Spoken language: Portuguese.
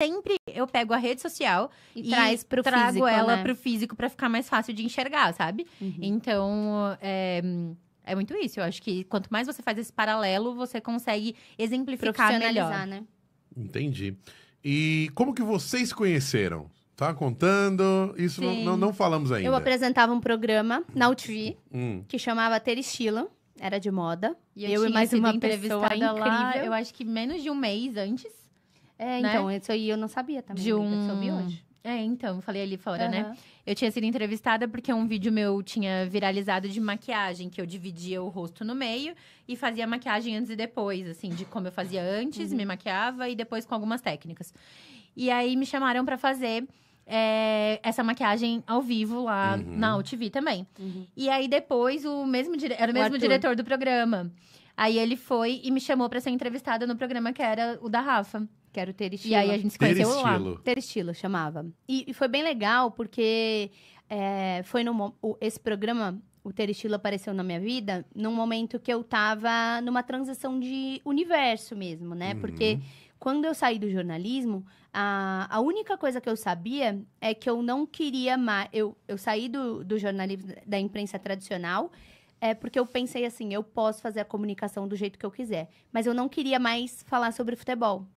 sempre eu pego a rede social e, e traz pro trago físico, ela né? pro físico para ficar mais fácil de enxergar, sabe? Uhum. Então, é, é muito isso. Eu acho que quanto mais você faz esse paralelo, você consegue exemplificar melhor. né? Entendi. E como que vocês conheceram? Tá contando? Isso não, não, não, falamos ainda. Eu apresentava um programa na UTV hum. que chamava Ter Estilo. Era de moda. E eu, eu e mais uma pessoa incrível. Lá, eu acho que menos de um mês antes. É, né? então, isso aí eu não sabia também. De um... soube hoje. É, então, eu falei ali fora, uhum. né? Eu tinha sido entrevistada porque um vídeo meu tinha viralizado de maquiagem, que eu dividia o rosto no meio e fazia maquiagem antes e depois, assim, de como eu fazia antes, uhum. me maquiava e depois com algumas técnicas. E aí me chamaram para fazer é, essa maquiagem ao vivo lá uhum. na UTV também. Uhum. E aí depois o mesmo dire... era o mesmo o diretor do programa. Aí ele foi e me chamou para ser entrevistada no programa que era o da Rafa que era o Ter Estilo. E aí a gente se conheceu ter lá. Ter Estilo, chamava. E, e foi bem legal, porque é, foi no, o, esse programa, o Ter Estilo apareceu na minha vida, num momento que eu tava numa transição de universo mesmo, né? Uhum. Porque quando eu saí do jornalismo, a, a única coisa que eu sabia é que eu não queria mais. Eu, eu saí do, do jornalismo da imprensa tradicional, é porque eu pensei assim: eu posso fazer a comunicação do jeito que eu quiser. Mas eu não queria mais falar sobre futebol.